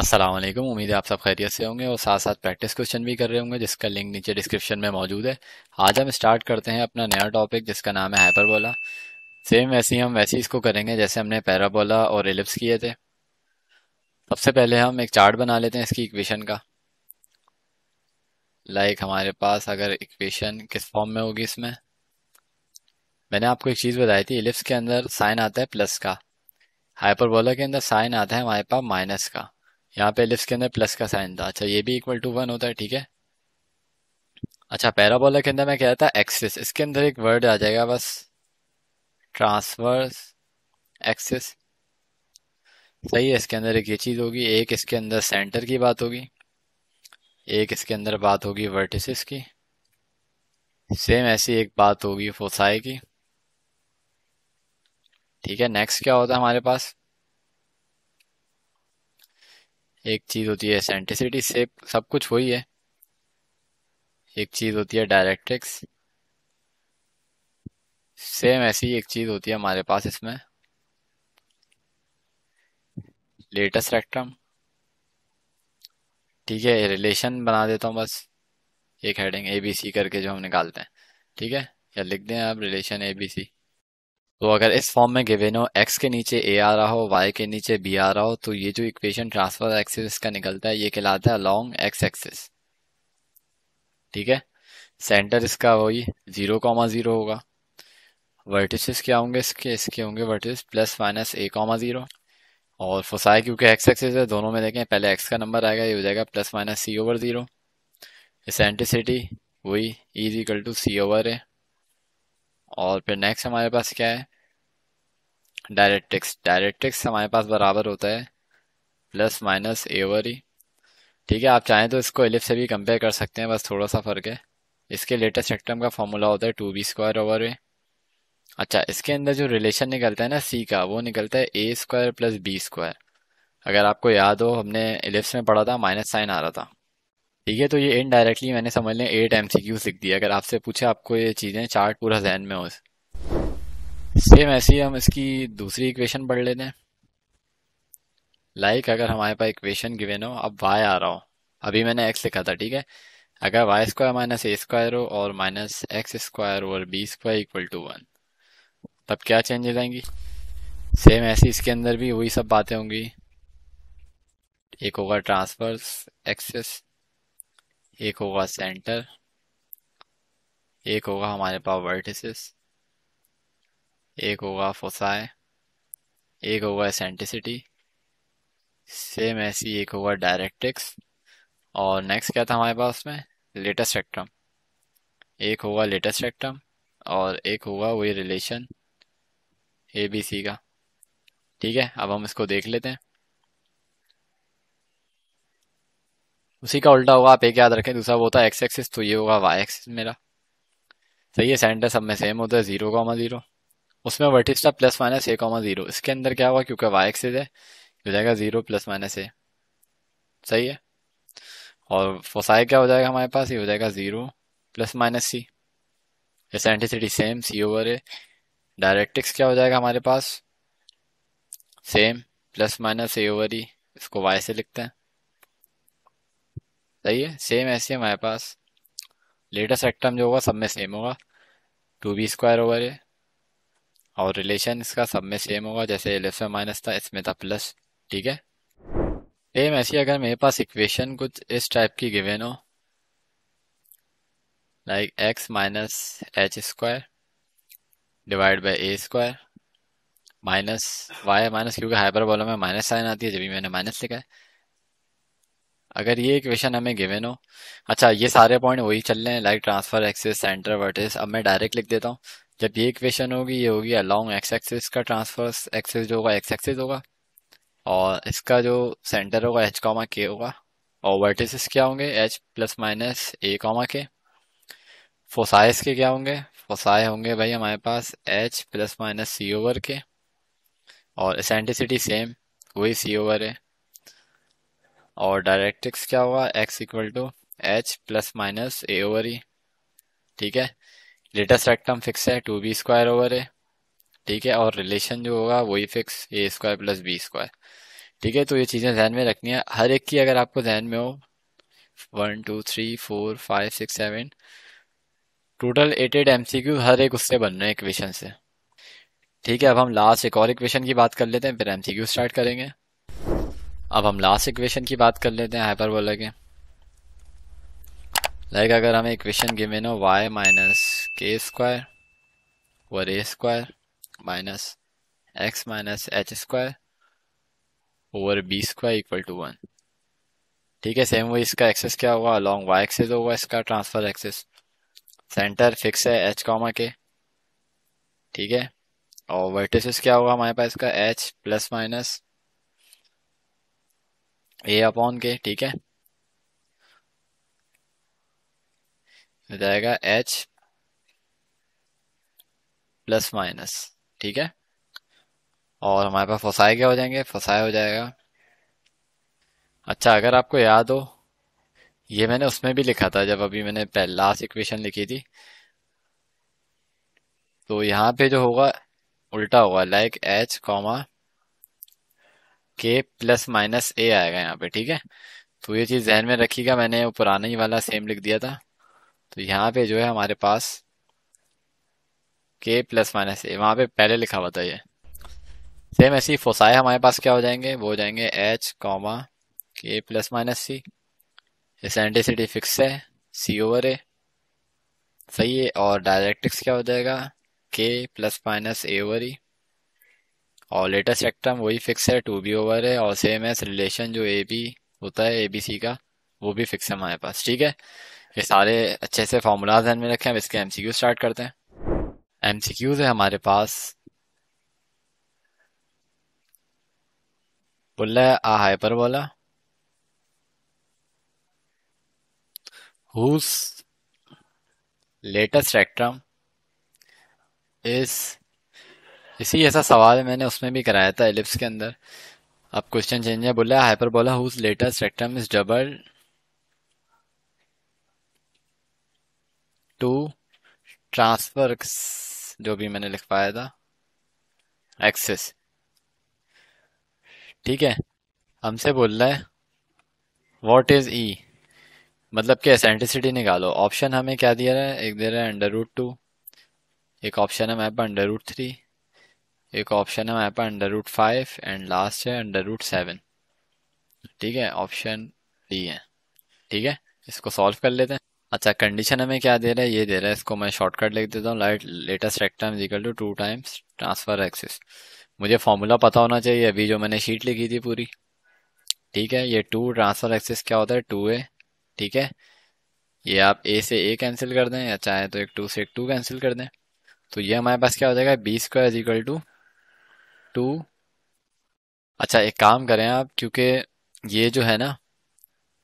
असलम उम्मीद है आप सब खैरियत से होंगे और साथ साथ प्रैक्टिस क्वेश्चन भी कर रहे होंगे जिसका लिंक नीचे डिस्क्रिप्शन में मौजूद है आज हम स्टार्ट करते हैं अपना नया टॉपिक जिसका नाम है हाइपरबोला सेम वैसे ही हम वैसे ही इसको करेंगे जैसे हमने पैराबोला और एलिप्स किए थे सबसे पहले हम एक चार्ट बना लेते हैं इसकी इक्वेशन का लाइक हमारे पास अगर इक्वेशन किस फॉर्म में होगी इसमें मैंने आपको एक चीज़ बताई थी इलिप्स के अंदर साइन आता है प्लस का हाइपरबोला के अंदर साइन आता है हमारे पास माइनस का यहाँ पे इलिप्स के अंदर प्लस का साइन था अच्छा ये भी इक्वल टू वन होता है ठीक है अच्छा पैराबोला के अंदर मैं कह रहा था एक्सिस इसके अंदर एक वर्ड आ जाएगा बस ट्रांसवर्स एक्सिस सही है इसके अंदर एक ये चीज़ होगी एक इसके अंदर सेंटर की बात होगी एक इसके अंदर बात होगी वर्टिसिस की सेम ऐसी एक बात होगी फोसाई की ठीक है नेक्स्ट क्या होता है हमारे पास एक चीज होती है सेंट्रिसिटी से सब कुछ वही है एक चीज होती है डायरेक्ट्रिक्स सेम ऐसी एक चीज होती है हमारे पास इसमें लेटेस्ट रेक्ट्रम ठीक है रिलेशन बना देता हूँ बस एक हेडिंग ए बी सी करके जो हम निकालते हैं ठीक है या लिख दें आप रिलेशन ए बी सी तो अगर इस फॉर्म में गिवेनो एक्स के नीचे ए आ रहा हो वाई के नीचे बी आ रहा हो तो ये जो इक्वेशन ट्रांसफर एक्सिस इसका निकलता है ये कहलाता है लॉन्ग एक्स एक्सिस ठीक है सेंटर इसका वही जीरो कॉमा जीरो होगा वर्टिसेस क्या होंगे इसके इसके होंगे vertices plus minus A comma zero और फोसाई क्योंकि एक्स एक्सिस है दोनों में देखें पहले एक्स का नंबर आएगा ये हो जाएगा plus minus C over zero eccentricity वही is equal to C over है और फिर नेक्स्ट हमारे पास क्या है डायरेक्टिक्स डायरेक्टिक्स हमारे पास बराबर होता है plus minus A over E ठीक है आप चाहें तो इसको एलिफ से भी कंपेयर कर सकते हैं बस थोड़ा सा फ़र्क है इसके लेटेस्ट एक्टम का फॉर्मूला होता है two B square over A अच्छा इसके अंदर जो रिलेशन निकलता है ना सी का वो निकलता है A square plus B square अगर आपको याद हो हमने एलिप्स में पढ़ा था माइनस साइन आ रहा था ठीक है तो ये इनडायरेक्टली मैंने समझ लें एट एम सी क्यूज लिख दिए अगर आपसे पूछे आपको ये चीज़ें चार्ट पूरा जहन में हो सेम ऐसे ही हम इसकी दूसरी इक्वेशन पढ़ लेते हैं लाइक like, अगर हमारे पास इक्वेशन गिवेन हो अब वाई आ रहा हो अभी मैंने एक्स लिखा था ठीक है अगर वाई स्क्वायर माइनस ए स्क्वायर हो और माइनस एक्स स्क्वायर और B square equal to one तब क्या चेंजेस आएंगी सेम ऐसी इसके अंदर भी वही सब बातें होंगी एक होगा ट्रांसफर्स एक्सेस एक होगा सेंटर एक होगा हमारे पास वर्टिसेस एक होगा फोसाए एक होगा सेंटिसिटी सेम ऐसी एक होगा डायरेक्टिक्स और नेक्स्ट क्या था हमारे पास में लेटेस्ट स्पेक्ट्रम एक होगा लेटेस्ट स्पेक्ट्रम और एक होगा वही रिलेशन ए बी सी का ठीक है अब हम इसको देख लेते हैं उसी का उल्टा होगा आप एक याद रखें दूसरा वो होता है एक्स एक्सिस तो ये होगा वाई एक्सिस मेरा सही तो है सेंटर सब में सेम होता है जीरो कॉमा जीरो उसमें vertices plus minus A comma zero इसके अंदर क्या होगा क्योंकि वाई एक्सिस है हो जाएगा जीरो प्लस माइनस ए सही है और फोसाई क्या हो जाएगा हमारे पास ये हो जाएगा zero plus minus C eccentricity same C over A directrix क्या हो जाएगा हमारे पास same plus minus A over E इसको वाई से लिखते हैं सही है सेम ऐसी हमारे पास लेटेस्ट रेक्टम जो होगा सब में सेम होगा two B square over A और रिलेशन इसका सब में सेम होगा जैसे एल एस में माइनस था इसमें था प्लस ठीक है सेम ऐसी अगर मेरे पास इक्वेशन कुछ इस टाइप की गिवेन हो like X minus H square divide by A square minus Y minus क्योंकि हाइपरबोला में माइनस साइन आती है जब भी मैंने माइनस लिखा है अगर ये इक्वेशन हमें गिवन हो अच्छा ये सारे पॉइंट वही चल रहे हैं like transverse axis centre vertices अब मैं डायरेक्ट लिख देता हूँ जब ये इक्वेशन होगी ये होगी अलॉन्ग एक्स एक्सिस का ट्रांसफर एक्सिस जो होगा एक्स एक्सिस होगा और इसका जो सेंटर होगा एच कॉमा के होगा और वर्टिस क्या होंगे H plus minus A comma K foci के क्या होंगे फोसाए होंगे भाई हमारे पास H plus minus C over K और एसेंटिसिटी सेम वही सी ओवर है और डायरेक्ट्रिक्स क्या हुआ X equal to H plus minus A over E ठीक है लेटेस्ट रेक्टम फिक्स है two B square over A ठीक है और रिलेशन जो होगा वही fix A square plus B square ठीक है तो ये चीज़ें जहन में रखनी है हर एक की अगर आपको जहन में हो one two three four five six seven total eight eight एम हर एक उससे बन रहे हैं इक्वेशन से ठीक है अब हम लास्ट एक और इक्वेशन की बात कर लेते हैं फिर एम स्टार्ट करेंगे अब हम लास्ट इक्वेशन की बात कर लेते हैं हाइपरबोला के लाइक अगर हमें इक्वेशन गिवेन हो Y minus K square over A square minus X minus H square over B square equal to one ठीक है सेम वो इसका एक्सेस क्या हुआ लॉन्ग वाई एक्सेस होगा इसका ट्रांसफर एक्सेस सेंटर फिक्स है एच कॉमा के ठीक है और वर्टिस क्या होगा हमारे पास इसका H plus minus A upon K ठीक है हो जाएगा एच प्लस माइनस ठीक है और हमारे पास फसाए क्या हो जाएंगे फसाए हो जाएगा अच्छा अगर आपको याद हो ये मैंने उसमें भी लिखा था जब अभी मैंने लास्ट इक्वेशन लिखी थी तो यहां पे जो होगा उल्टा होगा like H comma K plus minus A आएगा यहाँ पे ठीक है तो ये चीज़ जहन में रखिएगा मैंने वो पुराना ही वाला सेम लिख दिया था तो यहाँ पे जो है हमारे पास के प्लस माइनस ए वहाँ पे पहले लिखा हुआ था ये सेम ऐसी फोसाए हमारे पास क्या हो जाएंगे वो हो जाएंगे H comma K plus minus C eccentricity fix है सी ओवर ए सही है और डायरेक्टिक्स क्या हो जाएगा K plus minus A over E और लेटेस्ट स्पेक्ट्रम वही फिक्स है टू बी ओवर है और सेम एस रिलेशन जो ए बी होता है ए बी सी का वो भी फिक्स है हमारे पास ठीक है ये सारे अच्छे से फार्मूलाज ध्यान में रखें अब इसके एम सी क्यू स्टार्ट करते हैं एम सी क्यूज है हमारे पास बोल है आ hyperbola whose latus rectum is इसी ऐसा सवाल मैंने उसमें भी कराया था एलिप्स के अंदर अब क्वेश्चन चेंज है बोला hyperbola whose latus rectum is double to transverse जो भी मैंने लिखवाया था एक्सेस ठीक है हमसे बोल रहा है वॉट इज ई मतलब कि एसेंट्रिसिटी निकालो ऑप्शन हमें क्या दिया रहा है एक दे रहा है अंडर रूट टू एक ऑप्शन है मैप अंडर रूट थ्री एक ऑप्शन है हमारे पास under root five and last है अंडर रूट सेवन ठीक है ऑप्शन डी है ठीक है इसको सॉल्व कर लेते हैं अच्छा कंडीशन हमें क्या दे रहा है ये दे रहा है इसको मैं शॉर्टकट लिख देता हूँ लाइट latus rectum is equal to two times transverse axis मुझे फॉर्मूला पता होना चाहिए अभी जो मैंने शीट लिखी थी पूरी ठीक है ये टू ट्रांसफर एक्सिस क्या होता है टू ए ठीक है ये आप ए से ए कैंसिल कर दें या चाहे तो एक टू से एक टू कैंसिल कर दें तो ये हमारे पास क्या हो जाएगा B square is equal to two अच्छा एक काम करें आप क्योंकि ये जो है ना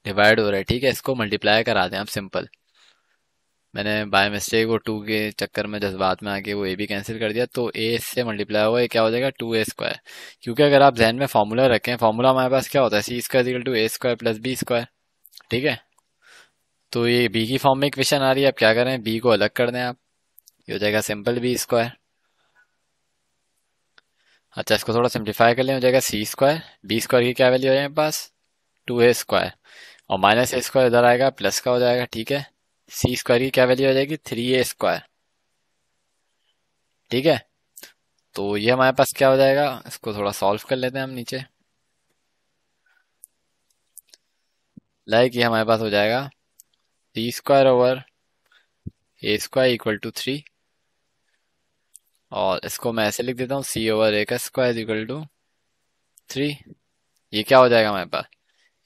डिवाइड हो रहा है ठीक है इसको मल्टीप्लाई करा दें आप सिंपल मैंने बाय मिस्टेक वो टू के चक्कर में जज्बात में आके वो ए भी कैंसिल कर दिया तो ए से मल्टीप्लाई हुआ क्या हो जाएगा टू ए स्क्वायर क्योंकि अगर आप जहन में फार्मूला रखें फार्मूला हमारे पास क्या होता है सी square to A square plus B square ठीक है तो ये बी की फॉर्म में इक्वेशन आ रही है आप क्या करें बी को अलग कर दें आप ये हो जाएगा सिंपल बी स्क्वायर अच्छा इसको थोड़ा सिंप्लीफाई कर लें हो जाएगा सी स्क्वायर बी स्क्वायर की क्या वैल्यू हो जाएगी पास टू ए स्क्वायर और माइनस ए स्क्वायर इधर आएगा प्लस का हो जाएगा ठीक है सी स्क्वायर की क्या वैल्यू हो जाएगी थ्री ए स्क्वायर ठीक है तो ये हमारे पास क्या हो जाएगा इसको थोड़ा सॉल्व कर लेते हैं हम नीचे लाइक ये हमारे पास हो जाएगा C square over A square equal to three और इसको मैं ऐसे लिख देता हूँ सी ओवर ए का स्क्वायर इक्वल टू थ्री ये क्या हो जाएगा हमारे पास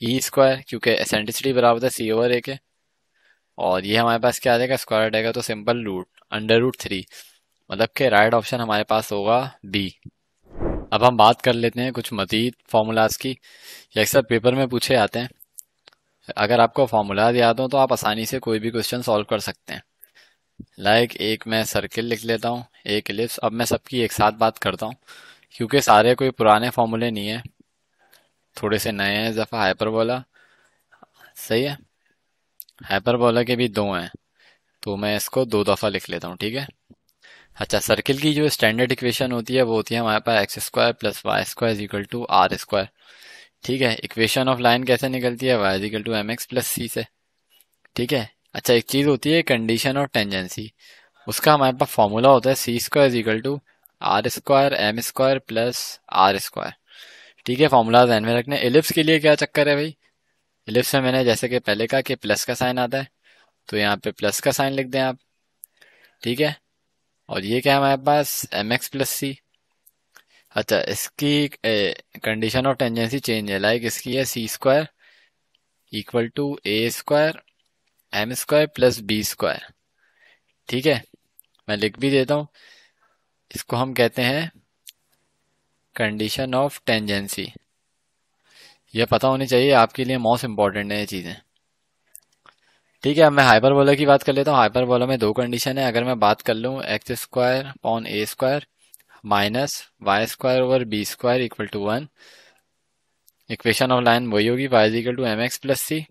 ई e स्क्वायर क्योंकि एसेंटिसिटी बराबर था सी ओवर ए के और ये हमारे पास क्या आ जाएगा स्क्वायर आएगा तो simple root under root three मतलब कि राइट ऑप्शन हमारे पास होगा बी अब हम बात कर लेते हैं कुछ मजीद फार्मूलाज की ये अक्सर पेपर में पूछे आते हैं अगर आपको फार्मूलाज याद हो तो आप आसानी से कोई भी क्वेश्चन सॉल्व कर सकते हैं लाइक like, एक मैं सर्किल लिख लेता हूँ एक लिप्स अब मैं सबकी एक साथ बात करता हूँ क्योंकि सारे कोई पुराने फॉर्मूले नहीं है थोड़े से नए हैं हाइपर हाइपरबोला सही है हाइपरबोला के भी दो हैं तो मैं इसको दो दफ़ा लिख लेता हूँ ठीक है अच्छा सर्किल की जो स्टैंडर्ड इक्वेशन होती है वो होती है हमारे पास x square plus Y square is equal to R square ठीक है इक्वेशन ऑफ लाइन कैसे निकलती है Y is equal to M x plus C से ठीक है अच्छा एक चीज़ होती है कंडीशन और टेंजेंसी उसका हमारे पास फॉर्मूला होता है सी square is equal to R square M square plus R square ठीक है फॉर्मूला जहन में रखने एलिप्स के लिए क्या चक्कर है भाई एलिप्स में मैंने जैसे कि पहले कहा कि प्लस का साइन आता है तो यहाँ पे प्लस का साइन लिख दें आप ठीक है और ये क्या है हमारे पास एम एक्स प्लस सी अच्छा इसकी कंडीशन और टेंजेंसी चेंज है लाइक इसकी है सी square equal to A square M square plus B square ठीक है मैं लिख भी देता हूं इसको हम कहते हैं कंडीशन ऑफ टेंजेंसी यह पता होनी चाहिए आपके लिए मोस्ट इंपॉर्टेंट है ये चीज़ें ठीक है अब मैं हाइपरबोला की बात कर लेता हूँ हाइपरबोला में दो कंडीशन है अगर मैं बात कर लूँ x square upon a square minus y square over B square equal to one equation of line वही होगी y equal to M x plus c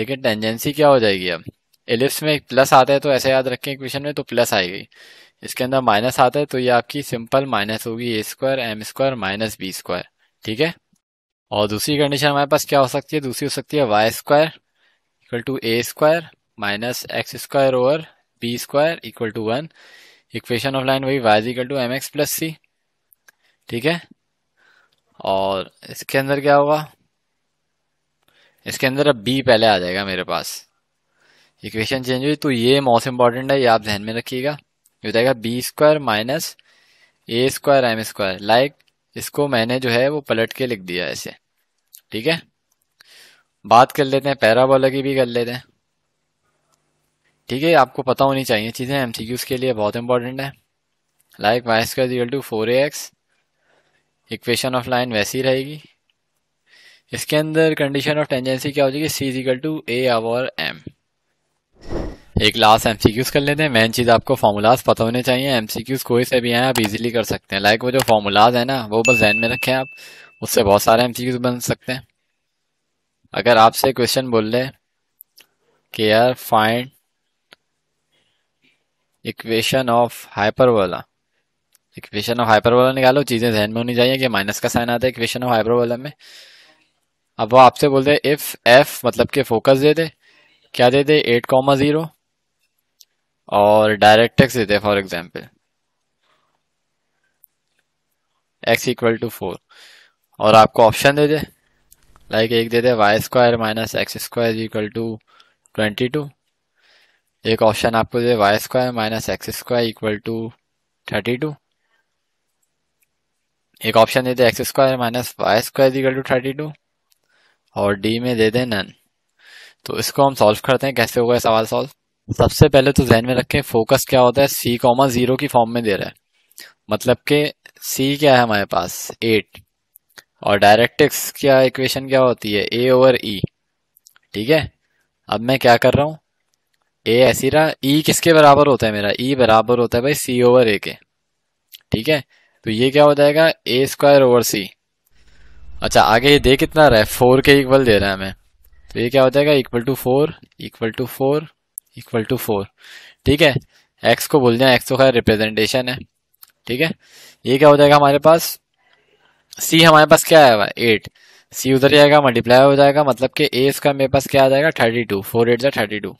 लेकिन टेंजेंसी क्या हो जाएगी अब एलिप्स में एक प्लस आता है तो ऐसे याद रखें इक्वेशन में तो प्लस आएगी इसके अंदर माइनस आता है तो ये आपकी सिंपल माइनस होगी a square M square minus b square ठीक है और दूसरी कंडीशन हमारे पास क्या हो सकती है दूसरी हो सकती है y square equal to A square minus x square over B square equal to one equation of line वही y equal to M x plus c ठीक है और इसके अंदर क्या होगा इसके अंदर अब बी पहले आ जाएगा मेरे पास इक्वेशन चेंज हुई तो ये मोस्ट इंपॉर्टेंट है ये आप ध्यान में रखिएगा ये हो जाएगा बी स्क्वायर माइनस ए स्क्वायर एम स्क्वायर लाइक इसको मैंने जो है वो पलट के लिख दिया ऐसे ठीक है बात कर लेते हैं पैराबोला की भी कर लेते हैं ठीक है आपको पता होनी चाहिए चीज़ें एम के लिए बहुत इंपॉर्टेंट है like y square to four a x equation of line वैसी रहेगी इसके अंदर कंडीशन ऑफ टेंजेंसी क्या हो जाएगी c equal to a over m एक लास्ट एमसीक्यूज कर लेते हैं मेन चीज़ आपको फार्मूलाज पता होने चाहिए एमसीक्यूज कोई से भी आए आप इजीली कर सकते हैं लाइक वो जो फार्मूलाज है ना वो बस जहन में रखें आप उससे बहुत सारे एमसीक्यूज बन सकते हैं अगर आपसे क्वेश्चन बोल रहे कि यार find equation of hyperbola equation of hyperbola निकालो चीज़ें जहन में होनी चाहिए कि माइनस का साइन आता है इक्वेशन ऑफ हाइपरबोला में अब वो आपसे बोल दे इफ़ एफ मतलब के फोकस दे दे क्या दे दे एट कॉमा ज़ीरो और डायरेक्ट एक्स दे दे for example x equal to four और आपको ऑप्शन दे दे लाइक एक दे दे y square minus x square equal to twenty two एक ऑप्शन आपको दे y square minus x square equal to thirty two एक ऑप्शन दे दे x square minus y square equal to thirty two और डी में दे दें नन तो इसको हम सॉल्व करते हैं कैसे होगा सवाल सॉल्व सबसे पहले तो जहन में रखें फोकस क्या होता है सी कॉमा जीरो की फॉर्म में दे रहा है मतलब कि सी क्या है हमारे पास एट और डायरेक्टिक्स क्या इक्वेशन क्या होती है ए ओवर ई ठीक है अब मैं क्या कर रहा हूँ ए ऐसी रहा ई e किसके बराबर होता है मेरा ई e बराबर होता है भाई सी ओवर ए के ठीक है तो ये क्या हो जाएगा ए स्क्वायर ओवर सी अच्छा आगे ये दे कितना रहा है फोर के इक्वल दे रहा है हमें तो ये क्या हो जाएगा equal to four equal to four equal to four ठीक है एक्स को बोल दें एक्स तो खैर रिप्रेजेंटेशन है ठीक है ये क्या हो जाएगा हमारे पास सी हमारे पास क्या आया हुआ एट सी उधर जाएगा मल्टीप्लाई हो जाएगा मतलब कि ए इसका मेरे पास क्या आ जाएगा थर्टी टू फोर एट जा थर्टी टू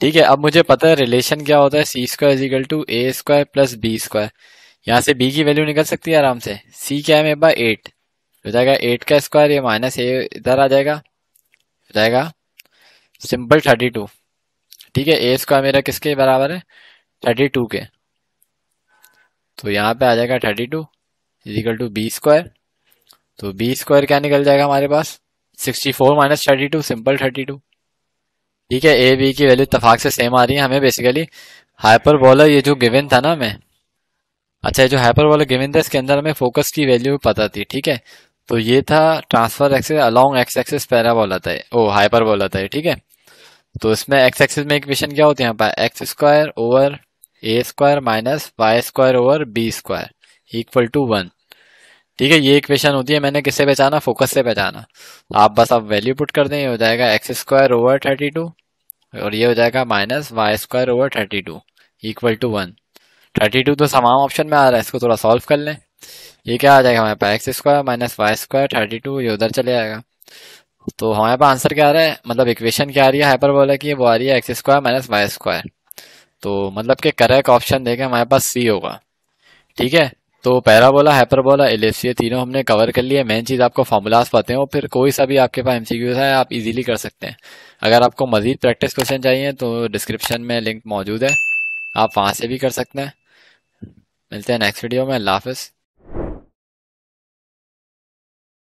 ठीक है अब मुझे पता है रिलेशन क्या होता है सी square is equal to A square plus B square यहाँ से बी की वैल्यू निकल सकती है आराम से सी क्या है मेरे पास एट हो जाएगा एट का स्क्वायर ये माइनस ए इधर आ जाएगा हो जाएगा सिंपल थर्टी टू ठीक है ए स्क्वायर मेरा किसके बराबर है थर्टी टू के तो यहाँ पे आ जाएगा thirty two equal to B square तो बी स्क्वायर क्या निकल जाएगा हमारे पास sixty four minus thirty two simple thirty two ठीक है ए बी की वैल्यू तफाक से सेम आ रही है हमें बेसिकली हाइपर बॉलर ये जो गिवन था ना हमें अच्छा ये जो हाइपर बॉलर गिवन था इसके अंदर हमें फोकस की वैल्यू पता थी ठीक है तो ये था transverse axis along x axis बोला था ओ हाइपर बोला था ठीक है तो इसमें एक्स एक्सेस में इक्वेशन क्या होती है x square over A square minus y square over B square equal to one ठीक है ये इक्वेशन होती है मैंने किससे पहचाना फोकस से पहचाना आप बस आप वैल्यू पुट कर दें ये हो जाएगा x square over thirty two और ये हो जाएगा minus y square over thirty two equal to one thirty two तो समान ऑप्शन में आ रहा है इसको थोड़ा सॉल्व कर लें ये क्या आ जाएगा हमारे पास x square minus y square thirty two ये उधर चले जाएगा तो हमारे पास आंसर क्या आ रहा है मतलब इक्वेशन क्या आ रही है हाइपर बोला की वो आ रही है x square minus y square तो मतलब कि करेक्ट ऑप्शन देखें हमारे पास सी होगा ठीक है तो बोला हाइपरबोला एलिप्स ये तीनों हमने कवर कर लिए मेन चीज़ आपको फार्मूलाज पते और फिर कोई सा भी आपके पास क्यूज है आप इजीली कर सकते हैं अगर आपको मजीद प्रैक्टिस क्वेश्चन चाहिए तो डिस्क्रिप्शन में लिंक मौजूद है आप वहाँ से भी कर सकते हैं मिलते हैं नेक्स्ट वीडियो में अल्लाह हाफिज़